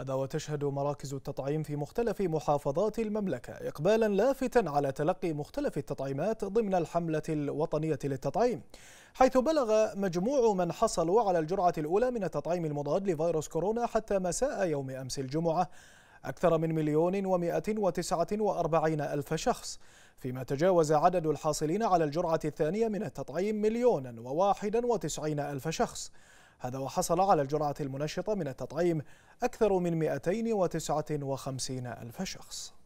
هذا وتشهد مراكز التطعيم في مختلف محافظات المملكة إقبالا لافتا على تلقي مختلف التطعيمات ضمن الحملة الوطنية للتطعيم حيث بلغ مجموع من حصلوا على الجرعة الأولى من التطعيم المضاد لفيروس كورونا حتى مساء يوم أمس الجمعة أكثر من مليون ومائة وتسعة وأربعين ألف شخص فيما تجاوز عدد الحاصلين على الجرعة الثانية من التطعيم مليونا وواحدا وتسعين ألف شخص هذا وحصل على الجرعة المنشطة من التطعيم أكثر من 259 ألف شخص